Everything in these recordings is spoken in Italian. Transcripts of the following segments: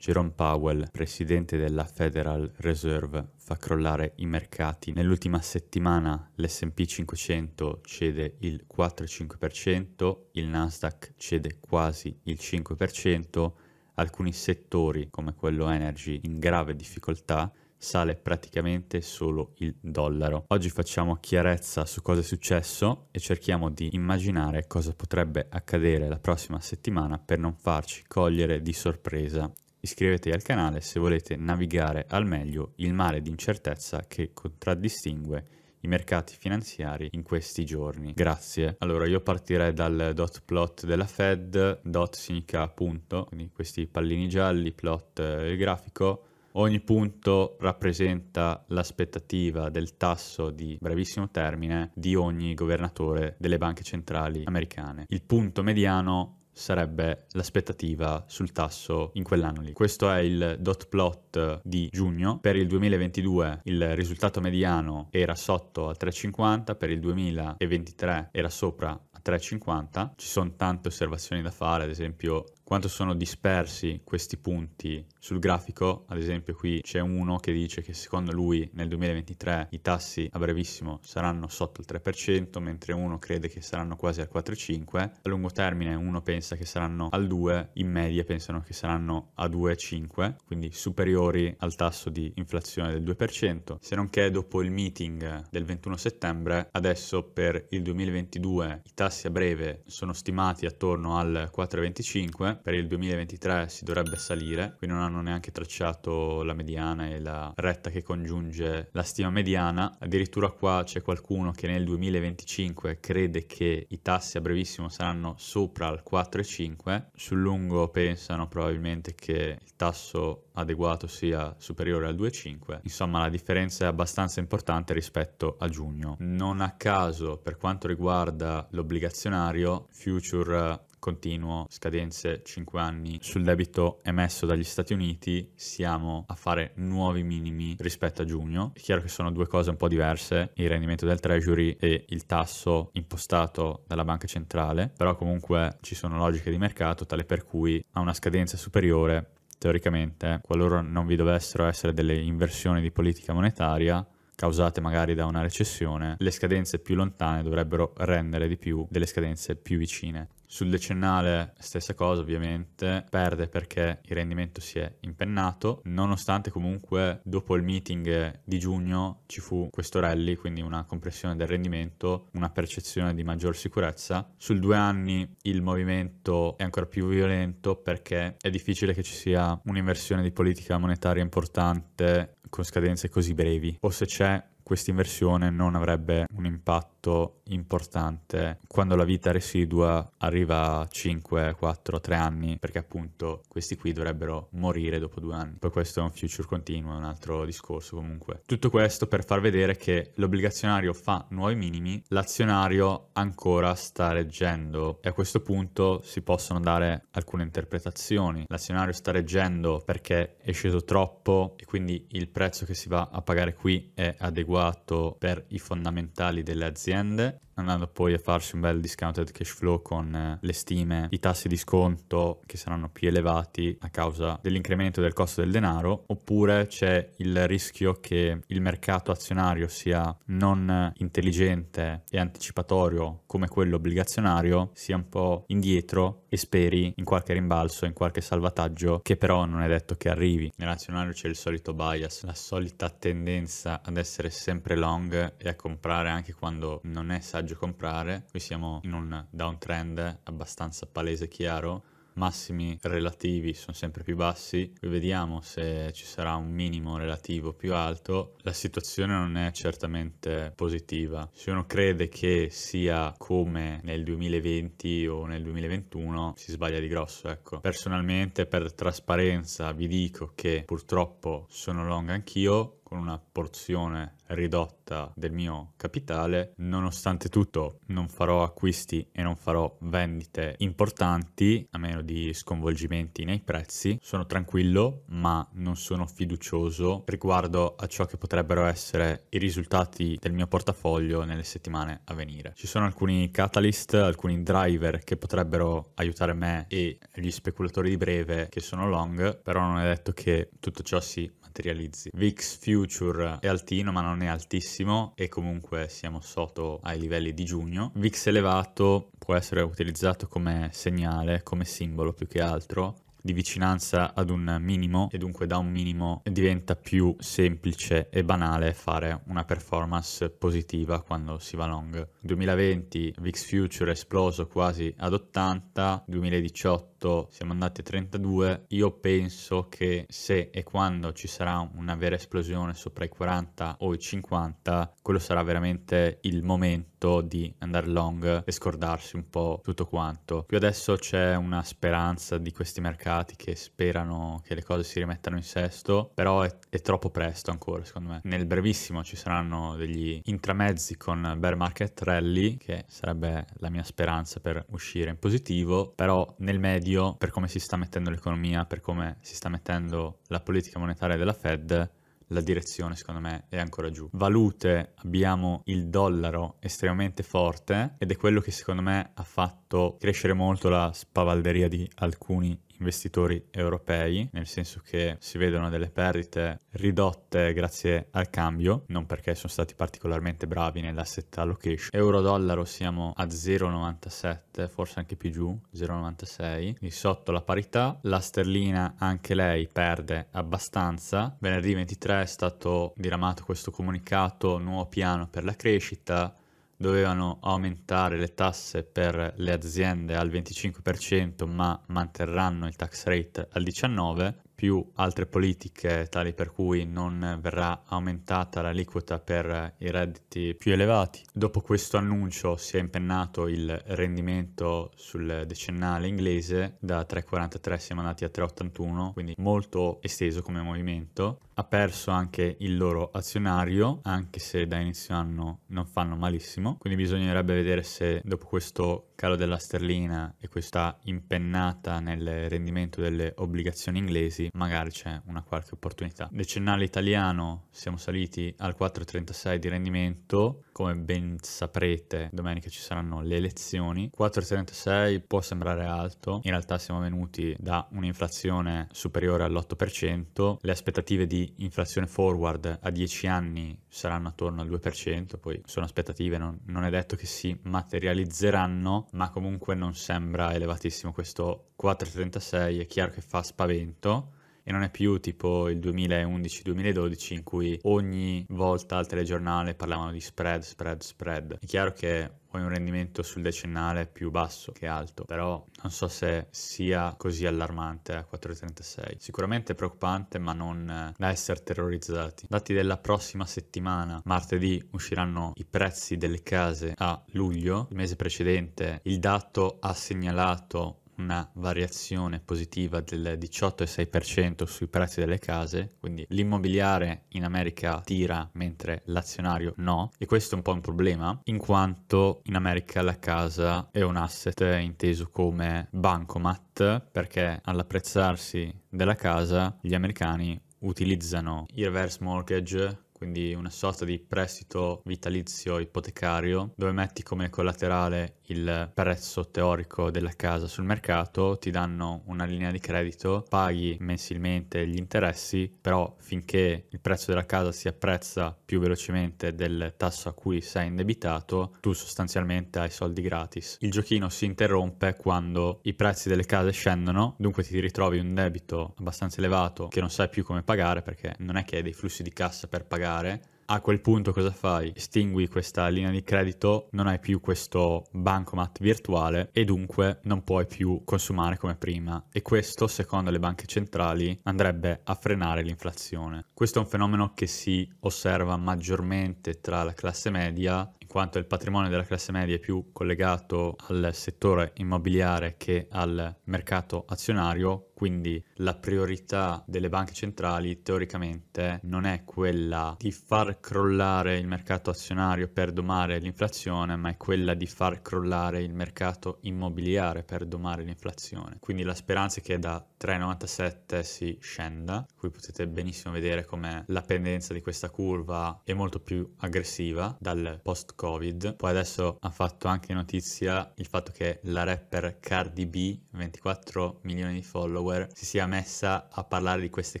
Jerome Powell, presidente della Federal Reserve, fa crollare i mercati. Nell'ultima settimana l'SP 500 cede il 4,5%, il Nasdaq cede quasi il 5%, alcuni settori come quello energy in grave difficoltà sale praticamente solo il dollaro. Oggi facciamo chiarezza su cosa è successo e cerchiamo di immaginare cosa potrebbe accadere la prossima settimana per non farci cogliere di sorpresa. Iscrivetevi al canale se volete navigare al meglio il mare di incertezza che contraddistingue i mercati finanziari in questi giorni. Grazie. Allora io partirei dal dot plot della Fed, dot significa punto, quindi questi pallini gialli, plot eh, il grafico. Ogni punto rappresenta l'aspettativa del tasso di brevissimo termine di ogni governatore delle banche centrali americane. Il punto mediano sarebbe l'aspettativa sul tasso in quell'anno lì. Questo è il dot plot di giugno. Per il 2022 il risultato mediano era sotto a 3,50, per il 2023 era sopra 3,50. Ci sono tante osservazioni da fare, ad esempio quanto sono dispersi questi punti sul grafico, ad esempio qui c'è uno che dice che secondo lui nel 2023 i tassi a brevissimo saranno sotto il 3%, mentre uno crede che saranno quasi al 4,5%, a lungo termine uno pensa che saranno al 2%, in media pensano che saranno a 2,5%, quindi superiori al tasso di inflazione del 2%, se non che dopo il meeting del 21 settembre, adesso per il 2022 i tassi a breve sono stimati attorno al 4,25%, per il 2023 si dovrebbe salire, qui non hanno neanche tracciato la mediana e la retta che congiunge la stima mediana, addirittura qua c'è qualcuno che nel 2025 crede che i tassi a brevissimo saranno sopra il 4,5, sul lungo pensano probabilmente che il tasso adeguato sia superiore al 2,5, insomma la differenza è abbastanza importante rispetto a giugno. Non a caso per quanto riguarda l'obbligazionario, future continuo, scadenze 5 anni sul debito emesso dagli Stati Uniti, siamo a fare nuovi minimi rispetto a giugno. È chiaro che sono due cose un po' diverse, il rendimento del Treasury e il tasso impostato dalla banca centrale, però comunque ci sono logiche di mercato tale per cui a una scadenza superiore, teoricamente, qualora non vi dovessero essere delle inversioni di politica monetaria, causate magari da una recessione, le scadenze più lontane dovrebbero rendere di più delle scadenze più vicine. Sul decennale stessa cosa ovviamente, perde perché il rendimento si è impennato, nonostante comunque dopo il meeting di giugno ci fu questo rally, quindi una compressione del rendimento, una percezione di maggior sicurezza. Sul due anni il movimento è ancora più violento perché è difficile che ci sia un'inversione di politica monetaria importante con scadenze così brevi o se c'è questa inversione non avrebbe un impatto importante quando la vita residua arriva a 5, 4, 3 anni, perché appunto questi qui dovrebbero morire dopo due anni. Poi questo è un future continuo, un altro discorso comunque. Tutto questo per far vedere che l'obbligazionario fa nuovi minimi, l'azionario ancora sta reggendo e a questo punto si possono dare alcune interpretazioni. L'azionario sta reggendo perché è sceso troppo e quindi il prezzo che si va a pagare qui è adeguato adeguato per i fondamentali delle aziende andando poi a farsi un bel discounted cash flow con eh, le stime, i tassi di sconto che saranno più elevati a causa dell'incremento del costo del denaro, oppure c'è il rischio che il mercato azionario sia non intelligente e anticipatorio come quello obbligazionario, sia un po' indietro e speri in qualche rimbalzo, in qualche salvataggio che però non è detto che arrivi. Nell'azionario c'è il solito bias, la solita tendenza ad essere sempre long e a comprare anche quando non è saggio viaggio comprare, qui siamo in un downtrend abbastanza palese e chiaro, massimi relativi sono sempre più bassi, qui vediamo se ci sarà un minimo relativo più alto, la situazione non è certamente positiva. Se uno crede che sia come nel 2020 o nel 2021 si sbaglia di grosso, ecco. Personalmente per trasparenza vi dico che purtroppo sono long anch'io, con una porzione ridotta del mio capitale. Nonostante tutto non farò acquisti e non farò vendite importanti, a meno di sconvolgimenti nei prezzi. Sono tranquillo, ma non sono fiducioso riguardo a ciò che potrebbero essere i risultati del mio portafoglio nelle settimane a venire. Ci sono alcuni catalyst, alcuni driver che potrebbero aiutare me e gli speculatori di breve che sono long, però non è detto che tutto ciò si materializzi. VIX Future è altino ma non è altissimo e comunque siamo sotto ai livelli di giugno. VIX elevato può essere utilizzato come segnale, come simbolo più che altro di vicinanza ad un minimo e dunque da un minimo diventa più semplice e banale fare una performance positiva quando si va long. 2020 VIX Future è esploso quasi ad 80, 2018 28, esatto, siamo andati a 32, io penso che se e quando ci sarà una vera esplosione sopra i 40 o i 50, quello sarà veramente il momento di andare long e scordarsi un po' tutto quanto. Più adesso c'è una speranza di questi mercati che sperano che le cose si rimettano in sesto, però è, è troppo presto ancora secondo me. Nel brevissimo ci saranno degli intramezzi con bear market rally, che sarebbe la mia speranza per uscire in positivo, però nel medio medio, per come si sta mettendo l'economia, per come si sta mettendo la politica monetaria della Fed, la direzione secondo me è ancora giù. Valute abbiamo il dollaro estremamente forte ed è quello che secondo me ha fatto fatto crescere molto la spavalderia di alcuni investitori europei, nel senso che si vedono delle perdite ridotte grazie al cambio, non perché sono stati particolarmente bravi nell'asset allocation. Euro-dollaro siamo a 0,97, forse anche più giù, 0,96, di sotto la parità. La sterlina anche lei perde abbastanza. Venerdì 23 è stato diramato questo comunicato nuovo piano per la crescita, dovevano aumentare le tasse per le aziende al 25% ma manterranno il tax rate al 19%, più altre politiche tali per cui non verrà aumentata l'aliquota per i redditi più elevati. Dopo questo annuncio si è impennato il rendimento sul decennale inglese, da 3,43 siamo andati a 3,81, quindi molto esteso come movimento ha perso anche il loro azionario, anche se da inizio anno non fanno malissimo, quindi bisognerebbe vedere se dopo questo calo della sterlina e questa impennata nel rendimento delle obbligazioni inglesi magari c'è una qualche opportunità. Decennale italiano siamo saliti al 4,36 di rendimento, come ben saprete domenica ci saranno le elezioni, 4,36 può sembrare alto, in realtà siamo venuti da un'inflazione superiore all'8%, le aspettative di inflazione forward a 10 anni saranno attorno al 2%, poi sono aspettative, non, non è detto che si materializzeranno, ma comunque non sembra elevatissimo questo 4,36, è chiaro che fa spavento e non è più tipo il 2011-2012 in cui ogni volta al telegiornale parlavano di spread, spread, spread. È chiaro che vuoi un rendimento sul decennale più basso che alto, però non so se sia così allarmante eh, a 4,36. Sicuramente preoccupante, ma non eh, da essere terrorizzati. Dati della prossima settimana, martedì usciranno i prezzi delle case a luglio, il mese precedente il dato ha segnalato una variazione positiva del 18,6% sui prezzi delle case, quindi l'immobiliare in America tira mentre l'azionario no e questo è un po' un problema in quanto in America la casa è un asset inteso come bancomat perché all'apprezzarsi della casa gli americani utilizzano il reverse mortgage quindi una sorta di prestito vitalizio ipotecario dove metti come collaterale il prezzo teorico della casa sul mercato, ti danno una linea di credito, paghi mensilmente gli interessi, però finché il prezzo della casa si apprezza più velocemente del tasso a cui sei indebitato, tu sostanzialmente hai soldi gratis. Il giochino si interrompe quando i prezzi delle case scendono, dunque ti ritrovi un debito abbastanza elevato che non sai più come pagare perché non è che hai dei flussi di cassa per pagare, a quel punto cosa fai? Estingui questa linea di credito, non hai più questo bancomat virtuale e dunque non puoi più consumare come prima e questo secondo le banche centrali andrebbe a frenare l'inflazione. Questo è un fenomeno che si osserva maggiormente tra la classe media in quanto il patrimonio della classe media è più collegato al settore immobiliare che al mercato azionario quindi la priorità delle banche centrali teoricamente non è quella di far crollare il mercato azionario per domare l'inflazione, ma è quella di far crollare il mercato immobiliare per domare l'inflazione. Quindi la speranza è che da 3,97 si scenda, qui potete benissimo vedere come la pendenza di questa curva è molto più aggressiva dal post-Covid. Poi adesso ha fatto anche notizia il fatto che la rapper Cardi B, 24 milioni di follower, Power si sia messa a parlare di queste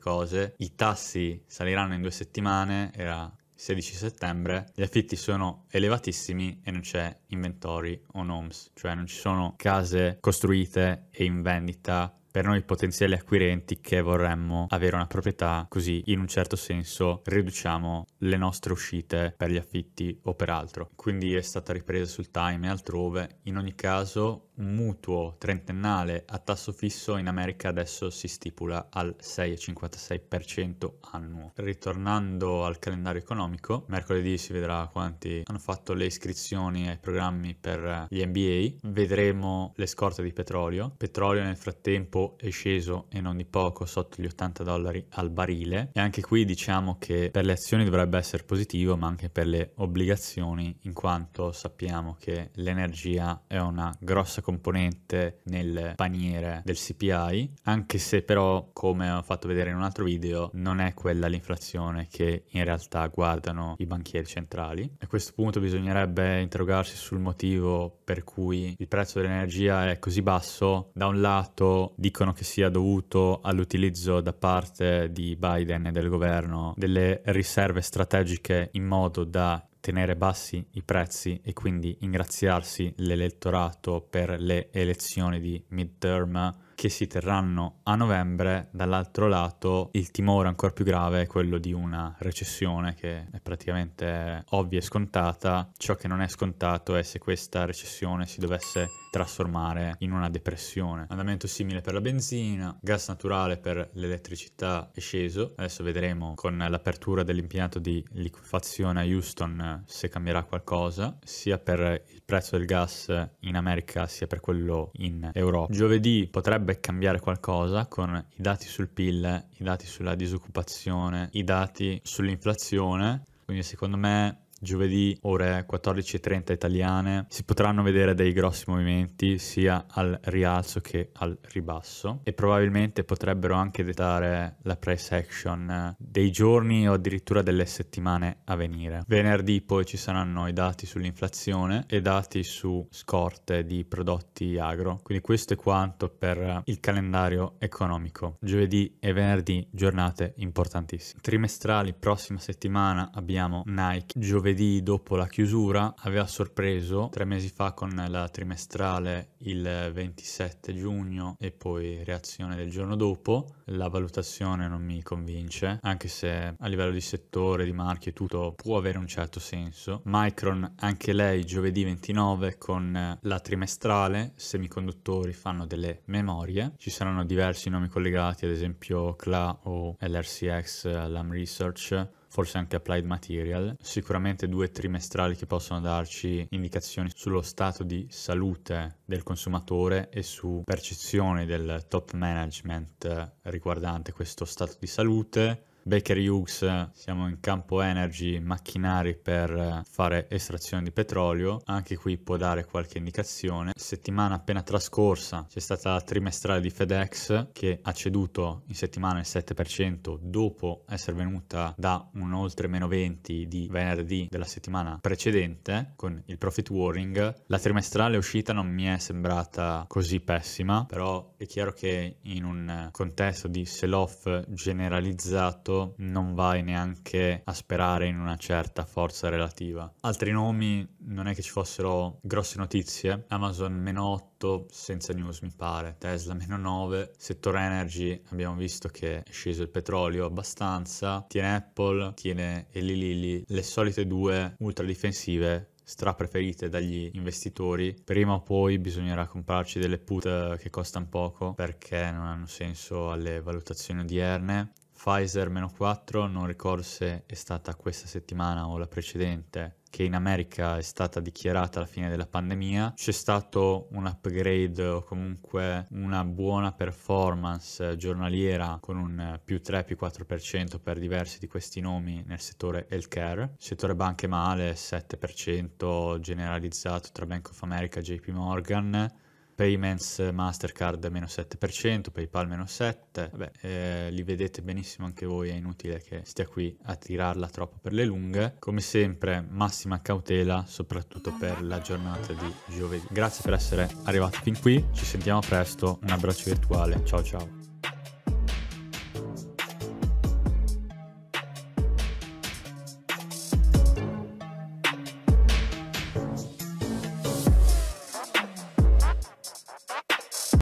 cose. I tassi saliranno in due settimane, era 16 settembre, gli affitti sono elevatissimi e non c'è inventory on homes, cioè non ci sono case costruite e in vendita per noi potenziali acquirenti che vorremmo avere una proprietà, così in un certo senso riduciamo le nostre uscite per gli affitti o per altro. Quindi è stata ripresa sul time e altrove. In ogni caso un mutuo trentennale a tasso fisso in America adesso si stipula al 6,56% annuo. Ritornando al calendario economico, mercoledì si vedrà quanti hanno fatto le iscrizioni ai programmi per eh, gli MBA, vedremo le scorte di petrolio, petrolio nel frattempo è sceso e non di poco sotto gli 80 dollari al barile e anche qui diciamo che per le azioni dovrebbe essere positivo ma anche per le obbligazioni in quanto sappiamo che l'energia è una grossa componente nel paniere del CPI, anche se però, come ho fatto vedere in un altro video, non è quella l'inflazione che in realtà guardano i banchieri centrali. A questo punto bisognerebbe interrogarsi sul motivo per cui il prezzo dell'energia è così basso. Da un lato dicono che sia dovuto all'utilizzo da parte di Biden e del governo delle riserve strategiche in modo da tenere bassi i prezzi e quindi ingraziarsi l'elettorato per le elezioni di midterm che si terranno a novembre, dall'altro lato il timore ancora più grave è quello di una recessione che è praticamente ovvia e scontata, ciò che non è scontato è se questa recessione si dovesse trasformare in una depressione. Andamento simile per la benzina, gas naturale per l'elettricità è sceso, adesso vedremo con l'apertura dell'impianto di liquefazione a Houston se cambierà qualcosa, sia per il prezzo del gas in America sia per quello in Europa. Giovedì potrebbe cambiare qualcosa con i dati sul PIL, i dati sulla disoccupazione, i dati sull'inflazione, quindi secondo me Giovedì ore 14.30 italiane si potranno vedere dei grossi movimenti sia al rialzo che al ribasso e probabilmente potrebbero anche dettare la price action dei giorni o addirittura delle settimane a venire. Venerdì poi ci saranno i dati sull'inflazione e dati su scorte di prodotti agro. Quindi questo è quanto per il calendario economico. Giovedì e venerdì giornate importantissime. Trimestrali prossima settimana abbiamo Nike giovedì giovedì dopo la chiusura aveva sorpreso tre mesi fa con la trimestrale il 27 giugno e poi reazione del giorno dopo. La valutazione non mi convince, anche se a livello di settore, di marchio e tutto può avere un certo senso. Micron, anche lei giovedì 29 con la trimestrale, semiconduttori fanno delle memorie, ci saranno diversi nomi collegati, ad esempio CLA o LRCX, LAM Research, forse anche Applied Material, sicuramente due trimestrali che possono darci indicazioni sullo stato di salute del consumatore e su percezioni del top management riguardante questo stato di salute Baker Hughes, siamo in campo energy, macchinari per fare estrazione di petrolio, anche qui può dare qualche indicazione. Settimana appena trascorsa c'è stata la trimestrale di FedEx che ha ceduto in settimana il 7% dopo essere venuta da un oltre meno 20 di venerdì della settimana precedente con il profit warning. La trimestrale uscita non mi è sembrata così pessima, però è chiaro che in un contesto di sell-off generalizzato non vai neanche a sperare in una certa forza relativa. Altri nomi non è che ci fossero grosse notizie, Amazon meno 8 senza news mi pare, Tesla meno 9, settore energy abbiamo visto che è sceso il petrolio abbastanza, tiene Apple, tiene Eli Lilly, le solite due ultra difensive stra preferite dagli investitori. Prima o poi bisognerà comprarci delle put eh, che costano poco perché non hanno senso alle valutazioni odierne. Pfizer meno 4 non ricordo se è stata questa settimana o la precedente che in America è stata dichiarata la fine della pandemia, c'è stato un upgrade o comunque una buona performance giornaliera con un più 3 più 4% per diversi di questi nomi nel settore healthcare, settore banche male 7% generalizzato tra Bank of America e JP Morgan Payments Mastercard meno 7%, PayPal meno 7%, vabbè, eh, li vedete benissimo anche voi, è inutile che stia qui a tirarla troppo per le lunghe. Come sempre, massima cautela, soprattutto per la giornata di giovedì. Grazie per essere arrivati fin qui, ci sentiamo presto, un abbraccio virtuale, ciao ciao.